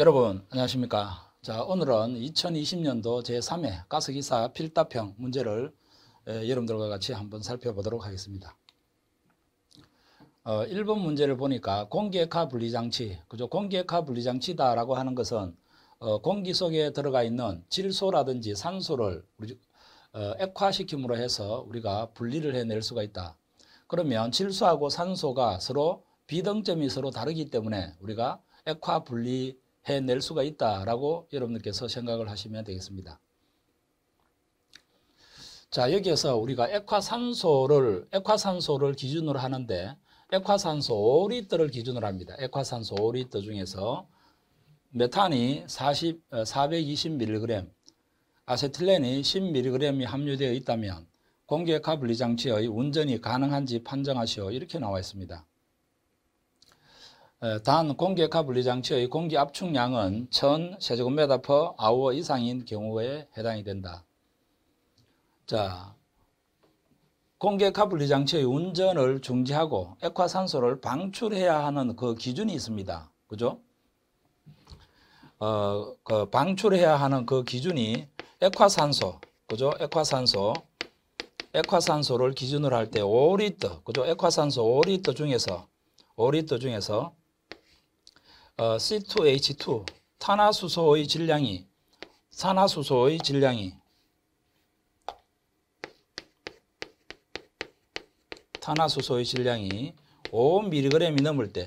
여러분 안녕하십니까 자 오늘은 2020년도 제3회 가스기사 필답형 문제를 에, 여러분들과 같이 한번 살펴보도록 하겠습니다 어, 1번 문제를 보니까 공기액화 분리장치 그죠 공기액화 분리장치다 라고 하는 것은 어, 공기 속에 들어가 있는 질소라든지 산소를 우리, 어, 액화시킴으로 해서 우리가 분리를 해낼 수가 있다 그러면 질소하고 산소가 서로 비등점이 서로 다르기 때문에 우리가 액화 분리 해낼 수가 있다라고 여러분들께서 생각을 하시면 되겠습니다. 자, 여기에서 우리가 액화산소를 액화산소를 기준으로 하는데 액화산소 5리터를 기준으로 합니다. 액화산소 5리터 중에서 메탄이 4 2 0 m g 아세틸렌이 10mg이 함유되어 있다면 공기액화 분리장치의 운전이 가능한지 판정하시오 이렇게 나와 있습니다. 단 공기액화 분리장치의 공기 압축량은 1000세제곱미터 per 아워 이상인 경우에 해당이 된다. 자, 공기액화 분리장치의 운전을 중지하고 액화산소를 방출해야 하는 그 기준이 있습니다. 그죠? 어, 그 방출해야 하는 그 기준이 액화산소, 그죠? 액화산소, 액화산소를 기준으로 할 때 5리터, 그죠? 액화산소 5리터 중에서 5리터 중에서 어, C2H2 탄화수소의 질량이 산화수소의 질량이 탄화수소의 질량이 5mg이 넘을 때5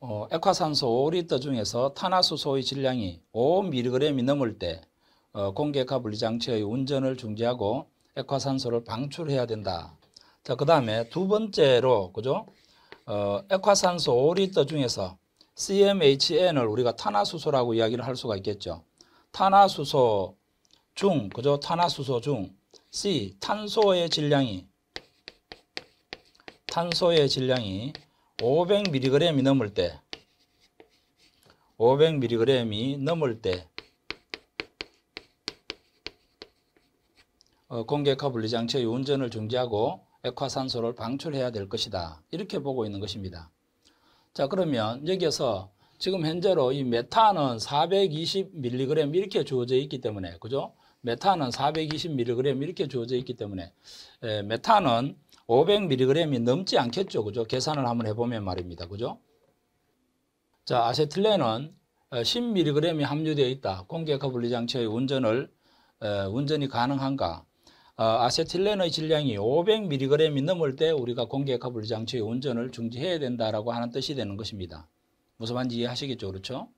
어, 액화산소 5리터 중에서 탄화수소의 질량이 5mg이 넘을 때공객가 어, 분리장치의 운전을 중지하고 액화산소를 방출해야 된다. 자, 그 다음에 두 번째로, 그죠? 어, 액화산소 5리터 중에서 CMHN을 우리가 탄화수소라고 이야기를 할 수가 있겠죠. 탄화수소 중, 그죠? 탄화수소 중 C, 탄소의 질량이 탄소의 질량이 500mg이 넘을 때 500mg이 넘을 때 어, 공개카 분리장치의 운전을 중지하고 액화산소를 방출해야 될 것이다. 이렇게 보고 있는 것입니다. 자, 그러면 여기에서 지금 현재로 이 메탄은 420mg 이렇게 주어져 있기 때문에, 그죠? 메탄은 420mg 이렇게 주어져 있기 때문에, 에, 예, 메탄은 500mg이 넘지 않겠죠. 그죠? 계산을 한번 해보면 말입니다. 그죠? 자, 아세틸렌은 10mg이 어, 함유되어 있다. 공기역화 리장치의 운전을, 에, 어, 운전이 가능한가? 어, 아세틸렌의 질량이 500mg이 넘을 때 우리가 공기역합리 장치의 운전을 중지해야 된다라고 하는 뜻이 되는 것입니다. 무슨 말인지 이해하시겠죠? 그렇죠?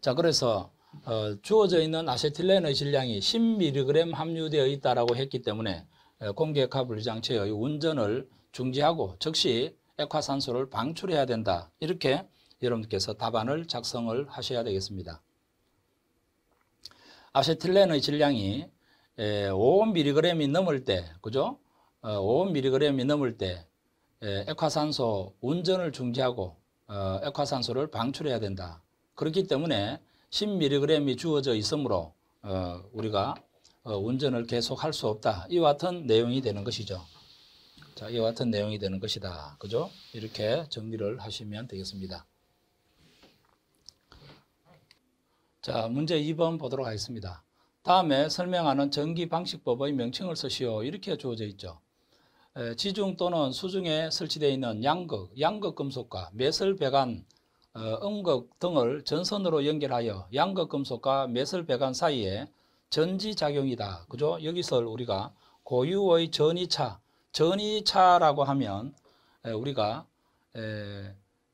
자, 그래서 어, 주어져 있는 아세틸렌의 질량이 10mg 함유되어 있다라고 했기 때문에 어, 공기핵화 분리장치의 운전을 중지하고 즉시 액화산소를 방출해야 된다. 이렇게 여러분께서 답안을 작성을 하셔야 되겠습니다. 아세틸렌의 질량이 에, 예, 5mg이 넘을 때, 그죠? 어, 5mg이 넘을 때 에, 예, 액화산소 운전을 중지하고 어, 액화산소를 방출해야 된다. 그렇기 때문에 10mg이 주어져 있으므로 어, 우리가 어, 운전을 계속할 수 없다. 이와 같은 내용이 되는 것이죠. 자, 이와 같은 내용이 되는 것이다. 그죠? 이렇게 정리를 하시면 되겠습니다. 자, 문제 2번 보도록 하겠습니다. 다음에 설명하는 전기 방식법의 명칭을 쓰시오. 이렇게 주어져 있죠. 지중 또는 수중에 설치되어 있는 양극, 양극 금속과 매설 배관, 어, 음극 등을 전선으로 연결하여 양극 금속과 매설 배관 사이에 전지작용이다. 그죠? 여기서 우리가 고유의 전이차, 전이차라고 하면 우리가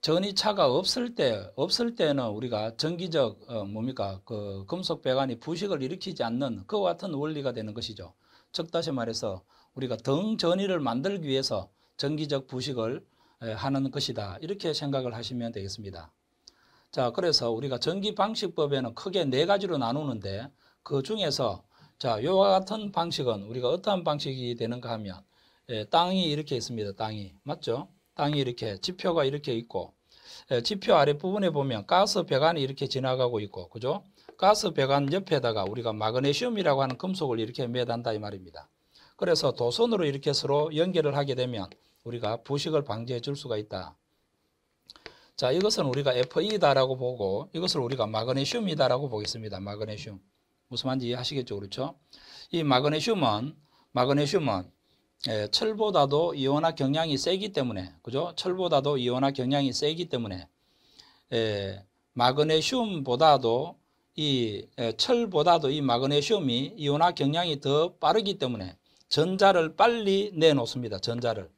전이차가 없을 때 없을 때는 우리가 전기적 어, 뭡니까 그 금속 배관이 부식을 일으키지 않는 그와 같은 원리가 되는 것이죠. 즉 다시 말해서 우리가 등 전이를 만들기 위해서 전기적 부식을 에, 하는 것이다 이렇게 생각을 하시면 되겠습니다. 자 그래서 우리가 전기 방식법에는 크게 네 가지로 나누는데 그 중에서 자 이와 같은 방식은 우리가 어떠한 방식이 되는가 하면 에, 땅이 이렇게 있습니다. 땅이 맞죠? 땅이 이렇게 지표가 이렇게 있고 지표 아랫부분에 보면 가스 배관이 이렇게 지나가고 있고 그죠? 가스 배관 옆에다가 우리가 마그네슘이라고 하는 금속을 이렇게 매단다 이 말입니다. 그래서 도선으로 이렇게 서로 연결을 하게 되면 우리가 부식을 방지해 줄 수가 있다. 자, 이것은 우리가 FE다라고 보고 이것을 우리가 마그네슘이다라고 보겠습니다. 마그네슘. 무슨 말인지 이해하시겠죠? 그렇죠? 이 마그네슘은 마그네슘은 예, 철보다도 이온화 경향이 세기 때문에 그죠? 철보다도 이온화 경향이 세기 때문에 예, 마그네슘보다도 이 예, 철보다도 이 마그네슘이 이온화 경향이 더 빠르기 때문에 전자를 빨리 내놓습니다. 전자를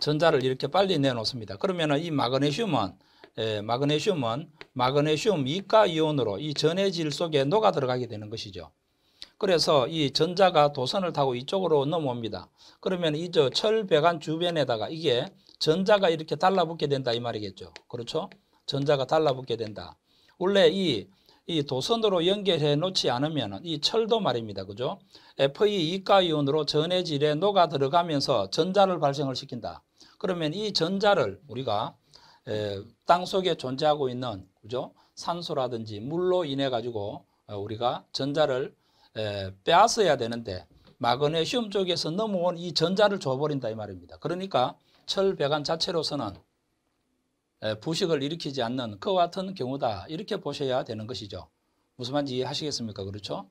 전자를 이렇게 빨리 내놓습니다. 그러면 이 마그네슘은 예, 마그네슘은 마그네슘 이가 이온으로 이 전해질 속에 녹아 들어가게 되는 것이죠. 그래서 이 전자가 도선을 타고 이쪽으로 넘어옵니다. 그러면 이저 철배관 주변에다가 이게 전자가 이렇게 달라붙게 된다 이 말이겠죠. 그렇죠? 전자가 달라붙게 된다. 원래 이, 이 도선으로 연결해 놓지 않으면 이 철도 말입니다. 그죠? FE 이가이온으로 전해질에 녹아 들어가면서 전자를 발생을 시킨다. 그러면 이 전자를 우리가 에, 땅 속에 존재하고 있는 그죠? 산소라든지 물로 인해 가지고 어, 우리가 전자를 빼앗어야 되는데 마그네슘 쪽에서 넘어온 이 전자를 줘버린다 이 말입니다. 그러니까 철배관 자체로서는 부식을 일으키지 않는 그와 같은 경우다 이렇게 보셔야 되는 것이죠. 무슨 말인지 이해하시겠습니까? 그렇죠?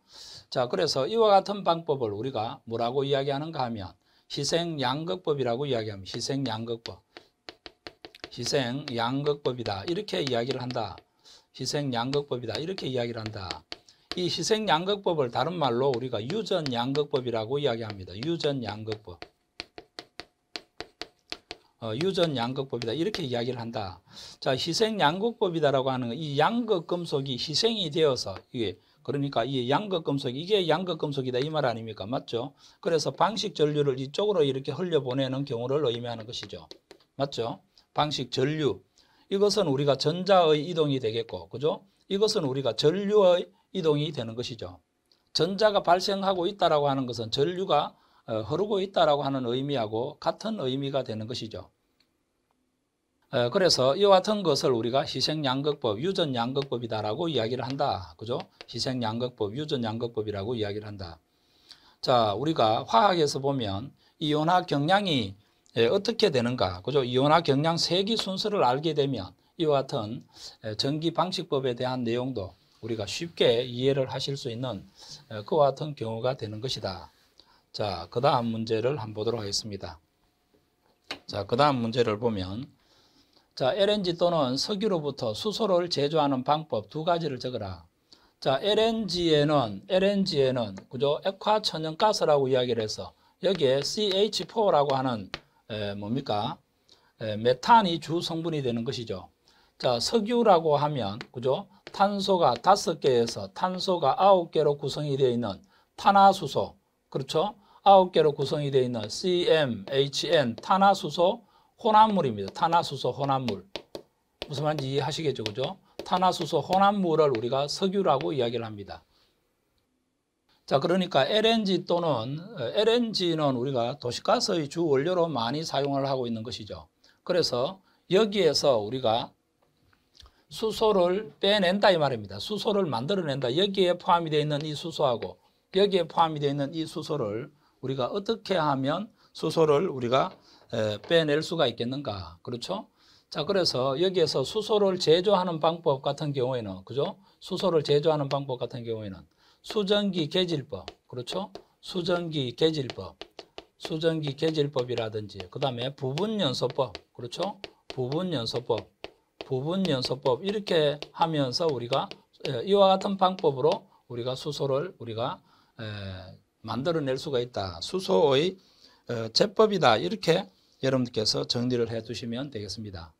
자, 그래서 이와 같은 방법을 우리가 뭐라고 이야기하는가 하면 희생양극법이라고 이야기합니다. 희생양극법. 희생양극법이다. 이렇게 이야기를 한다. 희생양극법이다. 이렇게 이야기를 한다. 이 희생 양극법을 다른 말로 우리가 유전 양극법이라고 이야기합니다. 유전 양극법. 어, 유전 양극법이다 이렇게 이야기를 한다. 자, 희생 양극법이다라고 하는 이 양극 금속이 희생이 되어서 이게 그러니까 이 양극 금속 이게 양극 금속이다 이 말 아닙니까? 맞죠? 그래서 방식 전류를 이쪽으로 이렇게 흘려 보내는 경우를 의미하는 것이죠. 맞죠? 방식 전류 이것은 우리가 전자의 이동이 되겠고 그죠? 이것은 우리가 전류의 이동이 되는 것이죠. 전자가 발생하고 있다라고 하는 것은 전류가 어, 흐르고 있다라고 하는 의미하고 같은 의미가 되는 것이죠. 어, 그래서 이와 같은 것을 우리가 희생양극법, 유전양극법이다라고 이야기를 한다. 그죠? 희생양극법, 유전양극법이라고 이야기를 한다. 자, 우리가 화학에서 보면 이온화 경량이 어떻게 되는가? 그죠? 이온화 경량 세기 순서를 알게 되면 이와 같은 전기 방식법에 대한 내용도 우리가 쉽게 이해를 하실 수 있는 어, 그와 같은 경우가 되는 것이다. 자, 그 다음 문제를 한번 보도록 하겠습니다. 자, 그 다음 문제를 보면 자, LNG 또는 석유로부터 수소를 제조하는 방법 두 가지를 적어라. 자, LNG에는 LNG에는 그죠? 액화천연가스라고 이야기를 해서 여기에 CH4라고 하는 에, 뭡니까? 에, 메탄이 주 성분이 되는 것이죠. 자, 석유라고 하면 그죠? 탄소가 다섯 개에서 탄소가 아홉 개로 구성이 되어 있는 탄화수소, 그렇죠? 아홉 개로 구성이 되어 있는 CM, HN, 탄화수소, 혼합물입니다. 탄화수소, 혼합물. 무슨 말인지 이해하시겠죠? 그죠? 탄화수소, 혼합물을 우리가 석유라고 이야기를 합니다. 자, 그러니까 LNG 또는 어, LNG는 우리가 도시가스의 주 원료로 많이 사용을 하고 있는 것이죠. 그래서 여기에서 우리가 수소를 빼낸다 이 말입니다. 수소를 만들어낸다. 여기에 포함이 되어 있는 이 수소하고 여기에 포함이 되어 있는 이 수소를 우리가 어떻게 하면 수소를 우리가 빼낼 수가 있겠는가. 그렇죠? 자, 그래서 여기에서 수소를 제조하는 방법 같은 경우에는, 그죠? 수소를 제조하는 방법 같은 경우에는 수전기 개질법, 그렇죠? 수전기 개질법, 수전기 개질법이라든지, 그 다음에 부분연소법, 그렇죠? 부분연소법, 부분 연소법 이렇게 하면서 우리가 이와 같은 방법으로 우리가 수소를 우리가 만들어낼 수가 있다. 수소의 어, 제법이다. 이렇게 여러분께서 정리를 해 두시면 되겠습니다.